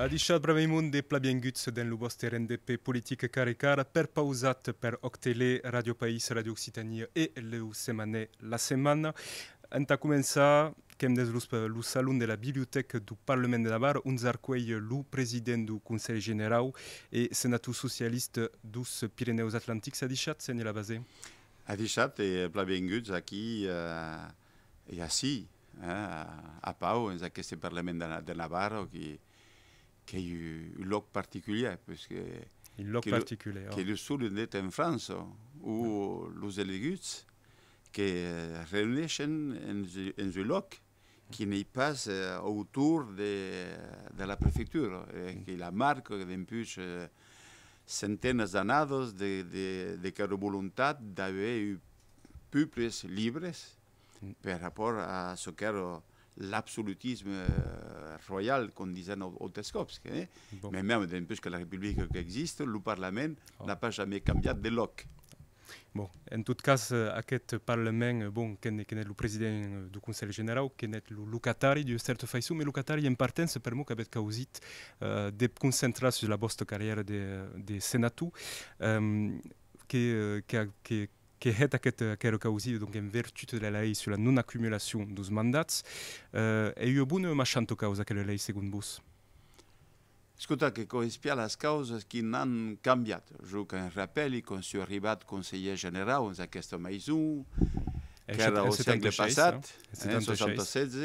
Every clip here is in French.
Adishat Braveimunde plabiengutz den luboste RNDP politique cara per pausat per octelé Radio Pays Radio Occitanie et Leu Semane la semana. Enta comença kem des le salon de la bibliothèque du Parlement de Navarre, un zarquei le président du Conseil Général e et sénateur socialiste du Pyrénées Atlantiques. c'est seigne la base. Adishat et guts aquí uh, et assis, à a, hein, Pau, en aquest Parlament de, de Navarre qui qui est un loque particulier, puisque que loque particulier, qui est hein. le seul en France où les qui réunissent en un loque qui n'est pas euh, autour de, de la préfecture, mm. qui la marque depuis euh, centaines d'années de, de, de volonté d'avoir eu peuples libres mm. par rapport à ce qu'est l'absolutisme euh, royal qu'on disait dans Otaskovsk. Hein. Mais même depuis que la République existe, le Parlement oh. n'a pas jamais changé de loc. Bon, en tout cas, aquest Parlement, bon, est est le président euh, du Conseil Général, qui est le locataire de certa faiçu, mais le en partant, per mo euh, qui a causit euh, de concentrer sur la vostra carrière de, de senatou, que, que, que que é aquest, quero causi donc en vertut de la lei sur la non-accumulation dos mandats. Uh, eh, e io bun machanto causa che la lei segun vos? Escolta, que correspia às causas que não cambiat. Jo que en rappeli quan si arribat conseller general en aquesta maison, que era au segle passat, en eh, 76,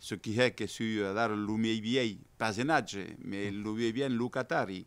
ce qui est que sur dar l'humiebiei, pas enatge, mais l'humiebien Lucatari,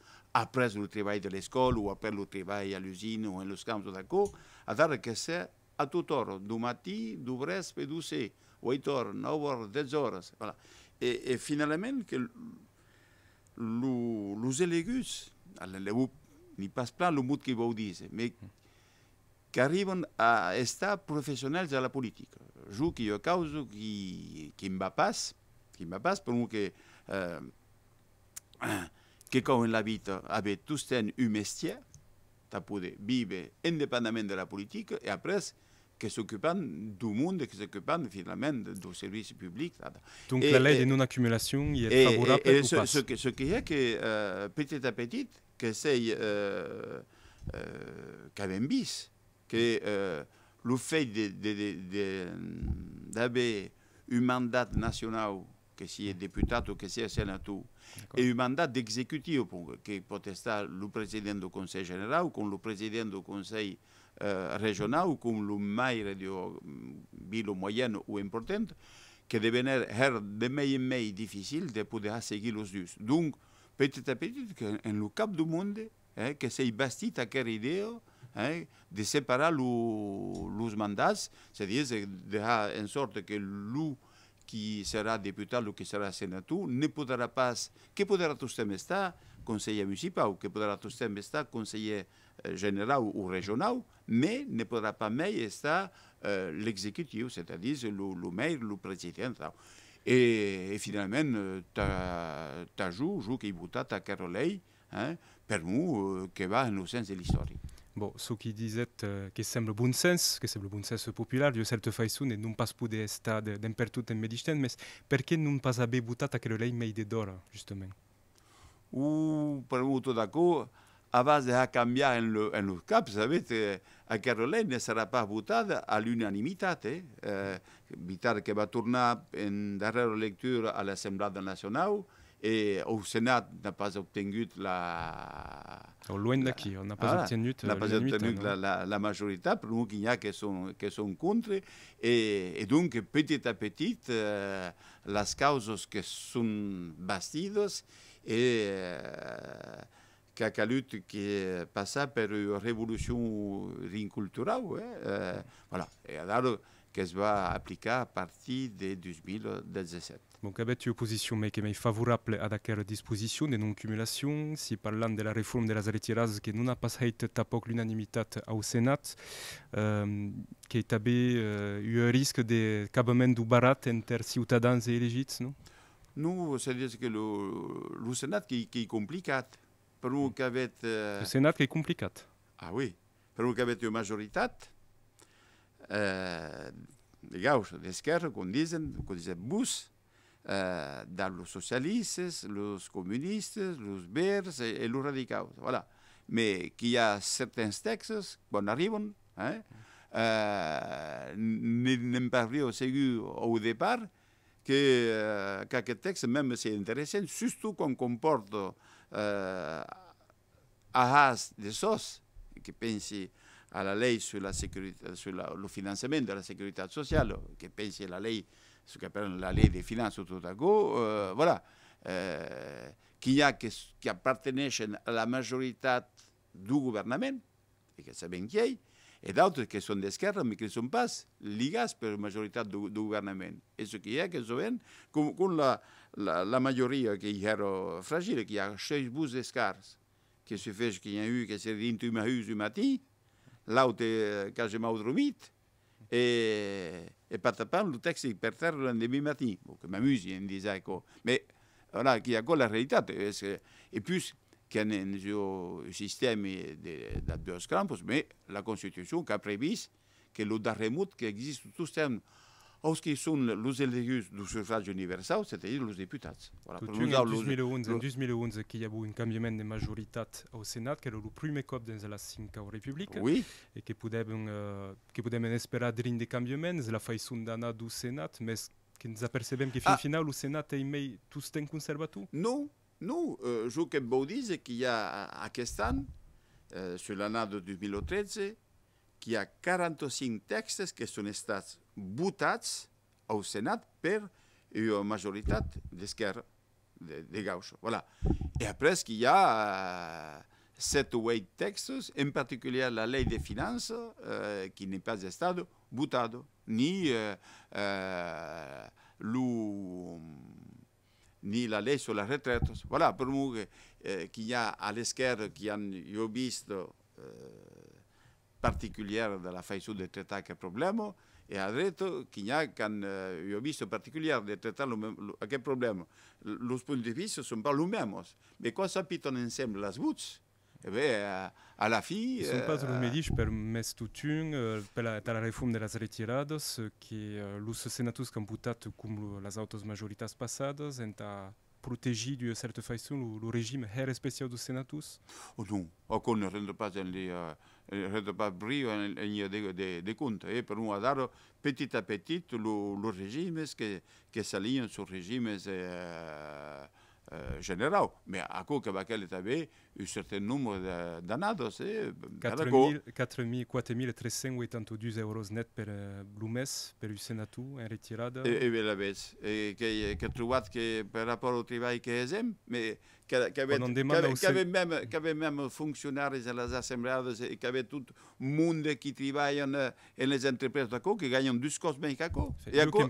après le travail de l'école ou après le travail à l'usine ou en els camps de la cor, ha de ser a tot hora, du matí, du vespre, per doce, 8 hores, 9 hores, 10 hores. Voilà. Et, et finalement, que els elegus, l'aleu ni pas plan mot que vau dir, mais que arriben a estar professionals de la política. Jo que jo causo qui, qui em va pas, qui em va pas, que eh, que en la vita vetusten un mestier, t'as poder vivre indépendamment de la politique et après que s'occupant du monde, qui s'occupant finalement du service public. Donc la eh, loi eh, de non-accumulation est eh, favorable et, ce, ce, ce, qui est que euh, petit à petit, que c'est euh, euh, bis, que euh, le fait d'avoir un mandat national que si député ou que sia Et un mandat mandat pour qui peut être être président président général ou le président du conseil euh, régional, régional régional, comme le maire de euh, ville moyenne ou importante, qui devenir de meglio en difficile de pouvoir suivre les deux. Donc, petit à petit, en hein, le cap du monde, eh, s'est bâti bastita quelle de séparer les mandats, c'est-à-dire de faire en sorte que le qui sera député ou qui sera sénateur, ne pourra pas, que pourra poderá também estar conseiller municipal, que pourra poderá também estar conseiller eh, général ou régional mais ne pourra pas mais estar eh, l'exécutif, c'est-à-dire le, maire, le président. Et, et finalement, eh, ta, ta joue, joue qui bouta, ta carolei, hein, pour nous, euh, que va dans le sens de l'histoire. Bon, ceux qui disent euh, que le bon sens, que c'est le bon sens populaire, io certo fai son et non pas des estar d'empertut en medisten, mais pourquoi non pas aver butat à lei mei de d'ora, justement? Ou, suis molto d'accordo, base de changer en, le, en los caps, sabes, aquella Caroline ne sera pas votada à l'unanimité, euh, eh? eh, Vitar que va tornar en dernière lecture, à l'Assemblée nationale, et au Sénat n'a pas obtenu la... Au loin d'ici, on n'a pas ah, obtenu, la, majorité, pour nous qu'il n'y a que son, contre. Et, donc, petit à petit, euh, les causes qui sont bâties et euh, Cacalut qui passa par une révolution rinculturelle, euh, voilà, et alors qu'elle va appliquer à partir de 2017. Donc eh ben, opposition mais une position favorable à cette disposition de non cumulation si la réforme la réforme de che qui n'a pas été été l'unanimité Sénat, Sénat, che a eu un risque de cabement du barat entre citoyens et les non Nous, c'est-à-dire que le, Sénat qui, est compliqué. Pour nous, hmm. euh, Le Sénat qui est compliqué. Ah oui. Pour nous, qu'avait une majorité, euh, les gauches, les esquerres, qu'on disait, qu'on disait bus, eh, dans les socialistes, les communistes, les verts et, les los eh, eh, radicaux. Voilà. Mais qu'il y a certains textes bon, arrivent, hein, euh, pas au départ, que euh, quelques textes, même si intéressants, surtout qu'on comporte à has de sauce, qui pense à la loi sur, la le financement de la sécurité sociale, qui pense à la loi ce la loi des finances euh, voilà, euh, qui, a, qui à la majorité du gouvernement, et que c'est bien est, et d'autres qui sont d'esquerre, mais qui ne sont pas ligas, par la majorité du, gouvernement. Et ce qu'il y que comme, la, la, qui qui que bus qui se que eu, que et, et participant le texte pour faire le lendemain matin. Je m'amuse, il me disait quoi. Mais voilà, il y a quoi la réalité Et plus qu'il y a un système de, deux campus, mais la Constitution qui a prévu que le Darremout qui existe tout le temps sont qui les élus du suffrage universel, c'est-à-dire les députés. Voilà, en 2011, nel 2011 qu'il y a eu un changement de majorité au Sénat, qui est le premier cop dans la 5 república, oui. e que peut uh, que podem esperar dins de changements. la faïsson d'anar du Sénat, mais que nous apercevons que fin ah. final Sénat Sénat és tout ce ten conservatiu? tout. Non, non. jo que em vau dir és ce hi ha sur l'année de 2013, qu'il y a 45 textes qui sont états votats au Sénat par une majorité de, de gauche. Voilà. Et après, qu'il y a 7 eh, ou 8 textes, en particulier la loi des finances, eh, qui n'est pas stade votée, ni, euh, ni la loi sur les retraites. Voilà, pour moi, qu'il y a à l'esquerre, qui a vu, particulière de della fai euh, de trattare il problema e ha detto che non io ho visto particolare traiter trattare quel problema. points de vue vista sont pas lo mêmes. Mais cosa abitano insieme le voci? Eh bien, à la fin Ils sont euh, pas tous les euh, médiches, per mestutung, per la, per la reforma de las retiradas, que uh, los senatus camputat cum las autos majoritas passadas, et Protégé de certaine ou le régime her spécial du senatus? Oh, Non, oh, ne não pas ele euh, rende pas brio em hein, des de de conta, e por petit à petit le régime, que que saíam sur regimes eh, euh, général, Mais que il est avait un certain nombre d'années. 4.000, 4.000, 382 euros net per euh, Blumes, per Senatu, en retirada. et e la vez. Et que, que trobat que per rapport au travail qu'il fem, qui avait même fonctionnaires dans les assemblées et qu'avait avait tout le monde qui travaille dans les entreprises d'accord, qui gagnent deux score même d'accord. Et à cause,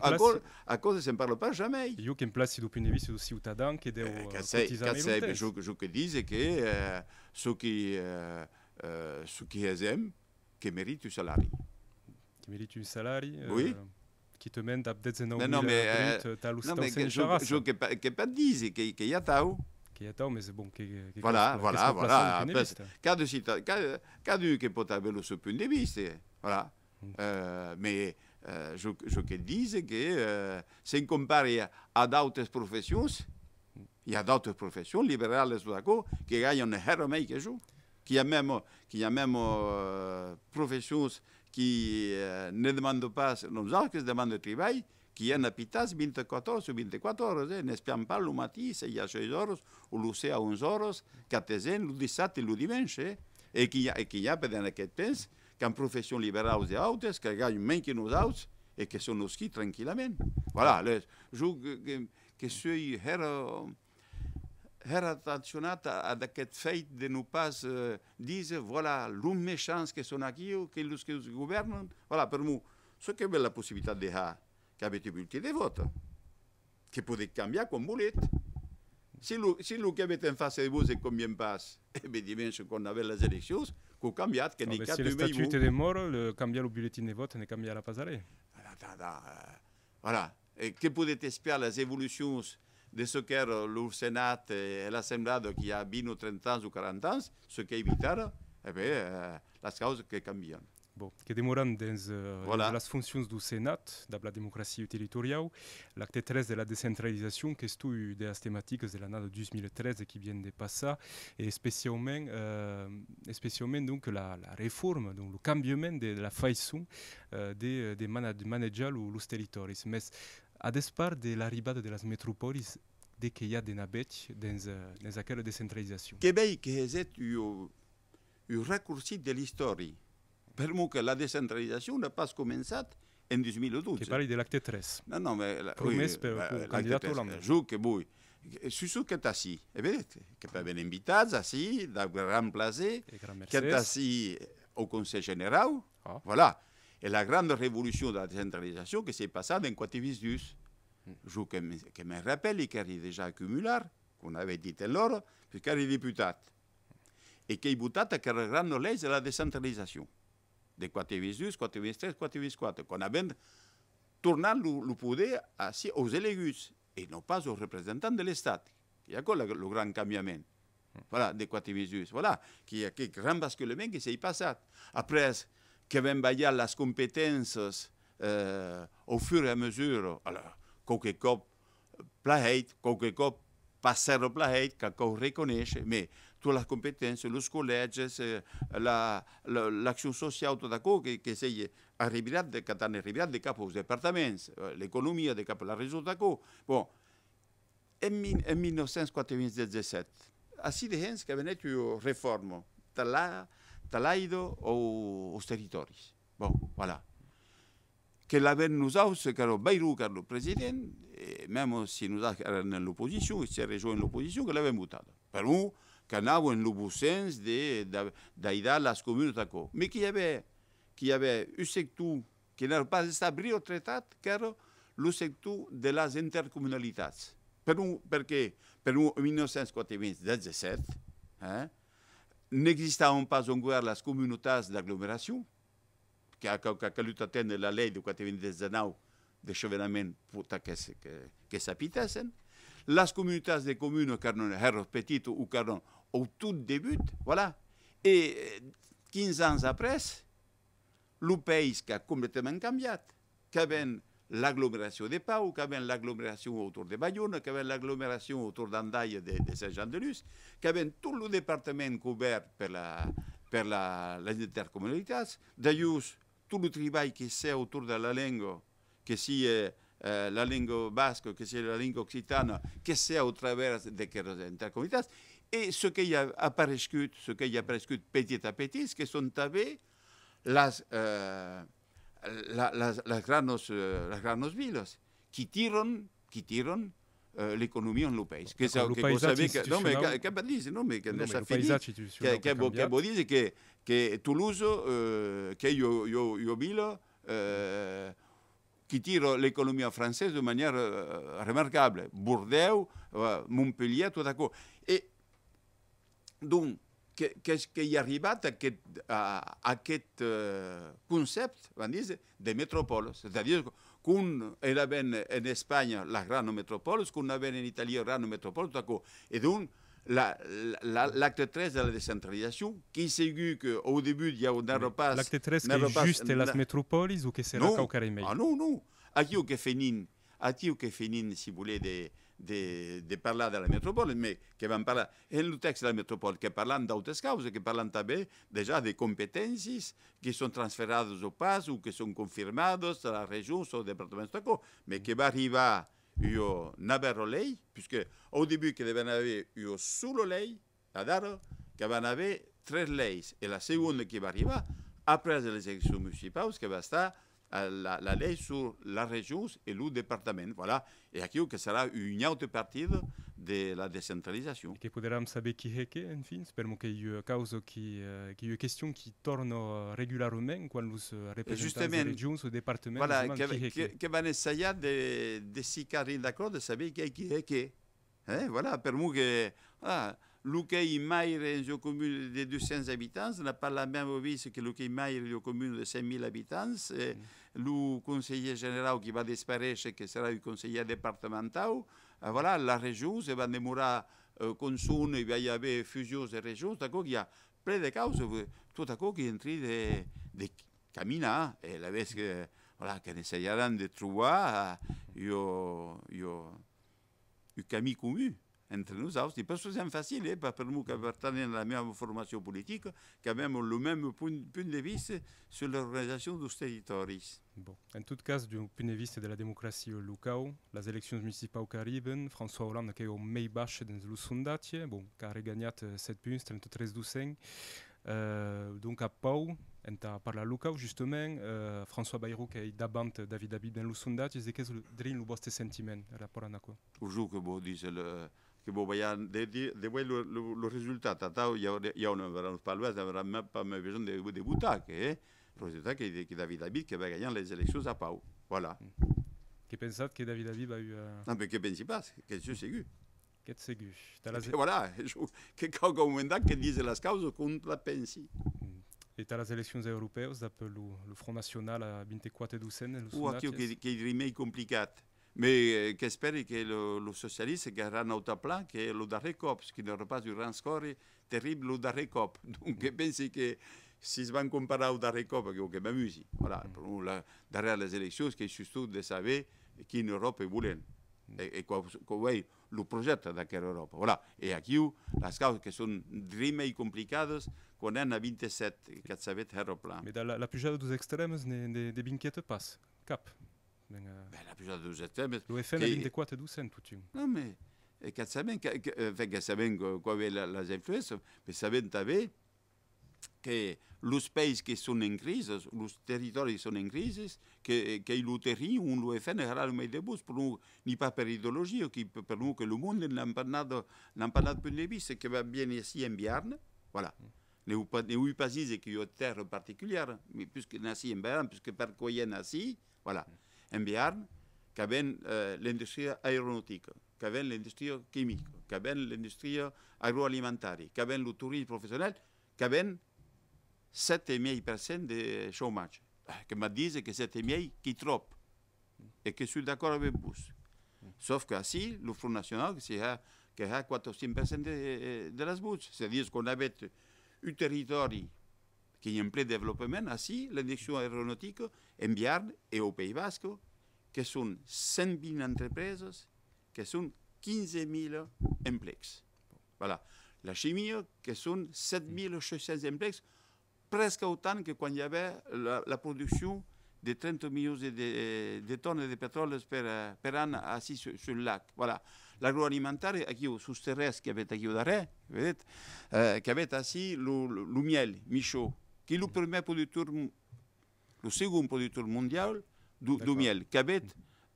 à, cause, à ça ne parle pas jamais. Il y a une place, si depuis une vie, c'est aussi où tu as d'un qui est de eh, euh, l'autre. Je te dis que euh, ceux qui euh, aiment, qui méritent un salaire. Qui méritent un salaire Oui. qui te mène à peut-être Non, mais. non, mais je ne peux pas te dire qu'il y a tao mais c'est bon. voilà, voilà, voilà. Qu'a de cita, de qui peut avoir point de vue, voilà. Euh, mais euh, je je dis que euh, si on compare à d'autres professions, il y a d'autres professions libérales tout d'accord, qui gagnent un héros mais que je. Qui y a même, qui a même professions qui ne demandent pas, non, ça, qui demandent du travail. qui en apitats 24 hores o 24 hores, eh? n'espiam pas el matí, si hi ha 6 hores, o l'oceà 11 hores, que atesem el dissabte i el dimanche, eh? e que hi ha, e que hi ha en aquest temps, que en professions liberals i altres, que ganyen menys que nosaltres, e que són els qui tranquil·lament. Voilà, les, jo que, que soy era, era atencionat a, a aquest fet de no pas eh, dir, voilà, l'home chance que són aquí, o que els que governen, voilà, per mi, això que ve la possibilitat de ha. que avete de vote, qui pode cambiar comme bullet, Si lo, si lo que en face de vous combien passe, eh bien, dimanche on avait les élections, qu'on cambiat, que n'est ah, qu'à Si le statut était de mort, le cambiar le bulletin de vote ne à pas allé. Euh, voilà. Et que vous espérer les évolutions de ce qu'est le Sénat et l'Assemblée qui a 20 ou 30 ans ou 40 ans, ce qui évitera eh bien, euh, que les causes qui changent. Bon, que dans dans eh, les fonctions du Sénat, e eh, la la démocratie territoriale, l'acte 13 de la décentralisation, que une des thématiques de l'année 2013 qui vient de passer, et spécialement donc, la, réforme, le donc, de la la façon eh, de, de les territoires. Mais à à de l'arrivée ribade métropoles, de que y de des dentro, dans cette décentralisation. Quebec, décentralisation é un raccourci de l'histoire? que la décentralisation n'a pas commencé en 2012. Tu parles de l'acte 13. Non, non, mais... La, Promesse oui, le candidat hollandais. Je que oui. sur ce que està així, eh bé, que ven invitats invité, assis, gran remplacé, que est assis au Conseil général, ah. voilà. Et la grande révolution de la décentralisation qui s'est passée dans Quativisius. Je que me, que me rappelle y est déjà accumulée, qu'on avait dit alors, puisqu'elle des députés. Et des députés qui avec grande loi de la décentralisation de 4,2, 4,3, 4,4, qu'on avait tourné le, le pouvoir assis aux élégus et non pas aux représentants de l'État. Il y a quoi le, grand cambiament voilà, de Quativisus. Voilà, y a un grand basculement qui s'est passé. Après, Kevin Bayard, les compétences eh, au fur et à mesure, alors, quelque cop plahait, quelque cop passer au plahait, qu'on reconnaît, mais tu la competenza, lo l'azione eh, la, la, l'azione sociale, tutto quello che, che sei arriverà, che ti arriverà di capo ai dipartimenti, euh, l'economia di capo, la risulta che... Bon, in, in 1997, a Sidehens che venite io riformo, talaido o territori. Bon, voilà. Che l'avevano usato, caro Bairu, caro presidente, e même se nous euh, nell'opposizione, si era l'opposizione, che l'avevano votato. Per me, que anaven l'obocens d'aidar les comunes d'acò. Mais qu'il y avait, qu'il y avait un sector que no pas establi al tractat, que era el sector de les intercomunalitats. Per un, perquè per un 1917 eh, n'existaven pas on encore les comunitats d'aglomeració, que, que, calut que atendre la llei de 1919 de xavenament que, que, que s'apitessin, les comunitats de comunes que eren petites o que eren au tout début, voilà. Et 15 euh, ans après, le pays a complètement changé, y l'agglomération de Pau, l'agglomération autour de Bayonne, l'agglomération autour d'Andaille et de, Saint-Jean-de-Luz, tout le département couvert par la, par la, D'ailleurs, tout le travail qui fait autour de la langue, que si soit euh, euh, la langue basque, que c'est la langue occitane, que c'est au travers des intercommunalités, et ce qui apparaît, ce qui apparaît petit à petit, ce que sont avec las, euh, la, les grandes euh, villes qui tirent, qui tirent euh, l'économie en pays. Que ça, que vous savez que, non, mais qu'est-ce qu'Abadise, non, mais que ça fait que vous dites que, que Toulouse, euh, que io, io, io ville, euh, qui tire l'économie française de manière euh, remarquable. Bordeaux, euh, Montpellier, tout à coup. Donc, qu'est-ce qui est arrivé à, ce euh, concept, on dit, de métropole, c'est-à-dire qu'on avait en Espagne la grande métropole, qu'on avait en Italie la grande métropole, tout Et donc, l'acte la, 13 de la décentralisation, qui que qu'au début, il y a un repas... L'acte 13 qui est juste la... les ou que c'est là au a Ah non, non. A ce que a aquí que si vous voulez, de de, de parlar della metropoli, ma che van parlar el è il testo della metropoli, che parlano di altre cause, che parlano de competències que són transferades o pas o que són sono a la regió o departament Dipartimento ma che va arrivare io n'avrò lei, perquè al debut che devono avere io solo lei, a daro, que van haver tres lei, e la segona que va arribar, après le elezioni municipali, che va stare Euh, la, la, sur la région et le département. Voilà, et aquí que sera une autre partie de la décentralisation. Et Que savoir qui que qui en fin, esperamos que qu'il y a euh, une question qui tourne euh, régulièrement quand nous représentons de région, ou département. voilà, est voilà que van ensayar de, de s'y carrer d'accord de savoir qui est qui. Hein, voilà, que... Ah, Luquei-Maire est une commune de 200 habitants, n'a pas la même vie que Luquei-Maire est une commune de 5000 habitants. Mm. le conseiller général qui va disparaître, qui sera le conseiller départemental, euh, voilà, la région, se va demeurer euh, consomme, il va y avoir fusion de régions, d'accord, il y a plein de causes, tout à coup qui un des de camina, et la vez que, voilà, qu'on essayera de trouver, un camion commun entre nous aussi, parce que c'est facile, hein pas nous, qui mm. appartenons à la même formation politique, qui même le même point de vue sur l'organisation des territoires. Bon. En tout cas, du point de vue de la démocratie locale les élections municipales qui arrivent, François Hollande qui est au meilleur bâche dans le sondage bon, a regagné 7 euh, points, 33 Euh, donc à Pau, en parla local justement euh, François Bayrou qui est d'abord David Abid dans le sondatge, e qu'est-ce le lo de sentiment, rapport a quoi? Toujours que vous le que vous voyez de, de veure el resultat. A tau hi, haurà, hi ha una vera uns palves, hi haurà més per més de, de votar, que eh? el que, que David Habib qui va guanyar les élections à Pau. Voilà. Què pensat que David Habib a eu... Uh... Non, que què pensi pas, mm. que Qu'est-ce Que c'est segur. Voilà, jo, que cal que un moment que diz les causes qu'on la pense. Et à les élections européennes, d'après le, le Front National, à 24 douzaines. Ou à qui, ce qui est compliqué? Mais j'espère eh, que le, socialistes socialiste gagnera un autre plan que le Darekop, qui n'aura pas du grand score terrible le Darekop. Donc, je pense que s'ils vont comparer au Darekop, COP, un peu m'amuser. Voilà, pour derrière les élections, c'est juste de savoir qui en Europe Et, qui quoi, le projet de cette Europe. Voilà. Et à qui, les causes qui sont très et compliquées, qu'on est à 27, qu'on savent faire au plan. Mais dans la, plus jeune des extrêmes, des binquettes passent. Cap. Bela fait une FM e... 24 do tout tu. Euh, que que, enfin, la, que les pays qui sont en crise, les territoires qui sont en crise, que, que a où ne era no de bus, ni pas par ni pour nous que le monde que pas de não empanado, não empanado C'est que va bien ici en Biarne, voilà. Mm. Neu, a pas que terre puisque en Biarne, puisque par quoi ici, voilà. Mm en Béarn, qu'avait eh, avait l'industrie aéronautique, qu'avait l'industrie chimique, qu'avait l'industrie agroalimentaire, qu'avait le tourisme professionnel, qu'avait 7,5% de chômage. Ah, que me disent que 7,5% qui trop. Et que je suis d'accord avec vous. Sauf que ainsi, le Front National, c'est à, à 400% de, de la C'est-à-dire qu'on avait un territoire qui est en plein développement, ainsi l'industrie aéronautique en Biard et au Pays Basque, qui sont 100 000 entreprises, qui sont 15 000 emplex. Voilà. La chimie, qui sont 7 600 emplex, presque autant que quand il y avait la, production de 30 millions de, tonnes de pétrole par, an assis sur, le lac. Voilà. L'agroalimentaire, qui sous terrestre qui avait à eh, qui avait ici, le, miel le miel, Michaud, qui est le premier producteur, le second producteur mondial du, miel, qui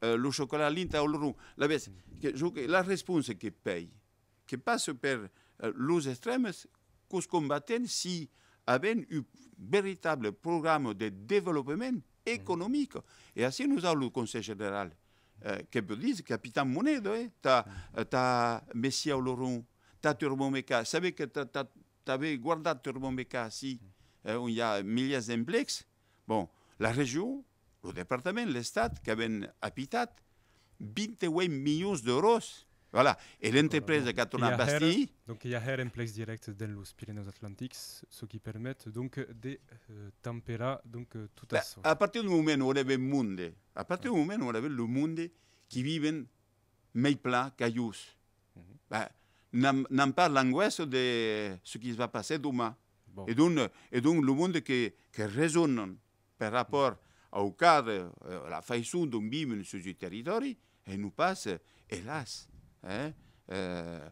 euh, le chocolat, l'Inta, la La réponse qui paye, qui passe par euh, les extrêmes, se combattent si avait un véritable programme de développement économique. Et ainsi, nous avons le Conseil général. Euh, qui que dire capitaine Monet, tu as, Laurent, Messia Oloron, tu as Turbomeca, tu savais que tu avais gardé Turbomeca, si, eh, où il y a milliers d'implexes. Bon, la région, le département, l'État, qui avait ben habitat 28 millions d'euros. Voilà. Et l'entreprise voilà, donc, de Bastille. Donc il y a un implex direct dans les Pyrénées-Atlantiques, ce qui permet donc de euh, tempérer donc, euh, tout à bah, à À partir du moment où on avait le monde, à partir du moment où on avait le monde qui vivent mes plats, cailloux, mm -hmm. bah, n'en parle l'angoisse de ce qui va passer demain. Et, donc, et donc, le monde qui, qui résonne par rapport au cadre, euh, à la façon dont vivent sur territoires, et nous passe, hélas, hein, euh,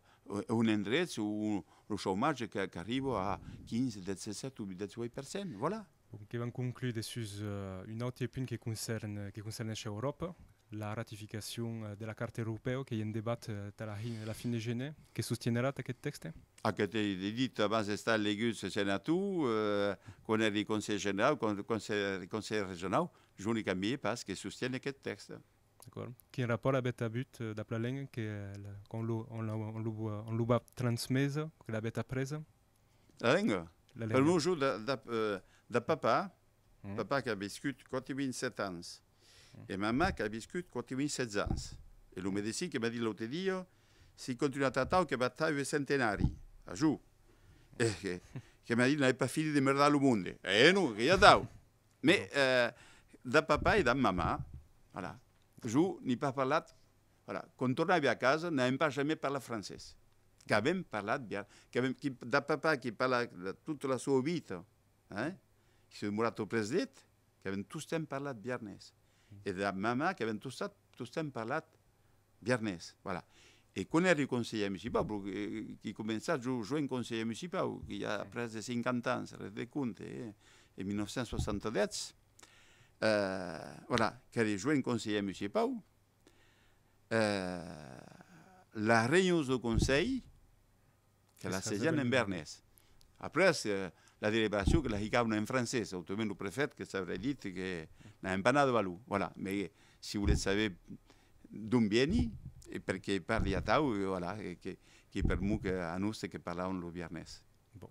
un endroit où le chômage qui, arrive à 15, 17 ou 18%. Voilà. Donc, on va conclure sur euh, une autre épine qui concerne, qui concerne l'Europe la ratification eh, de la carte européenne, qui est un débat à eh, la, la fin de gener, que soutiendra ce texte Aquest ah, dit abans està l'Egus Senatu, eh, quan era el Consell General, quan el Consell, Consell Regional, l'únic a mi pas que sostient aquest text. D'acord. Quin rapport bête à but eh, d'après l'eng que quand l'a transmise, que la beta presa? La llengua? Per un jour de, de, euh, de, de papa, mm. papa que ha viscut 47 anys, E man mano che ha vissuto continui sezzans. E lo medesimo che mi ha detto l'altro dia, si continua a trattare che battaglie centenari, a giù. E eh, che, che mi ha detto non pas fini de merda al mondo. E eh, no, che gli ha Me, eh, da papà e da mamma, voilà, giù, ni pas parlato, voilà, quando tornavi a casa, non pas jamais parlato francese. Che abbiamo parlato bene, che abbiamo, che, da papà che parla tutta la sua vita, eh? che è diventato presidente, che abbiamo tutti parlato bene. Et qui avait mamma tout tout tostat, tostem parlé viernes. Voilà. Et conèixer le conseiller municipal, euh, qui commençait à jouer en conseiller municipal, qui a près de 50 ans, c'est de compte, eh? en 1970, euh, voilà, qui a joué en conseillère municipal, euh, la réunion du conseil, est la 16e en Bernès. Après, la délibération que la RICAB en français. C'est autrement le préfet que ça dit dit que la pas de valeur. Voilà. Mais si vous le savez d'où vient et eh, parce qu'il parle voilà, qui, qui permet que à nous c'est eh, que le viernes. Bon.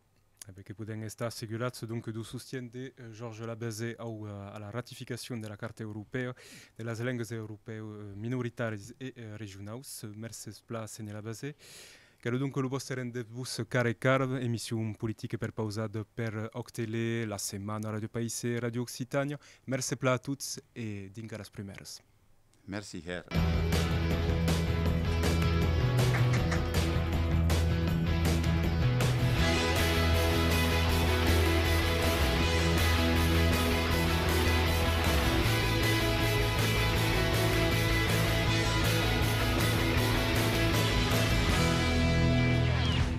Avec eh que podem être segurats donc du soutien de Georges Labazé à la ratification de la Carte européenne de la langues européennes minoritaires et régionales. Merci Place Seigneur Labazé. Quel dunque il rendez-vous carré e carve, émission politique per pausade per Octélé, la Semaine, Radio pays et Radio Occitanie Merci à tous et dingaras primeras. Merci, Herr.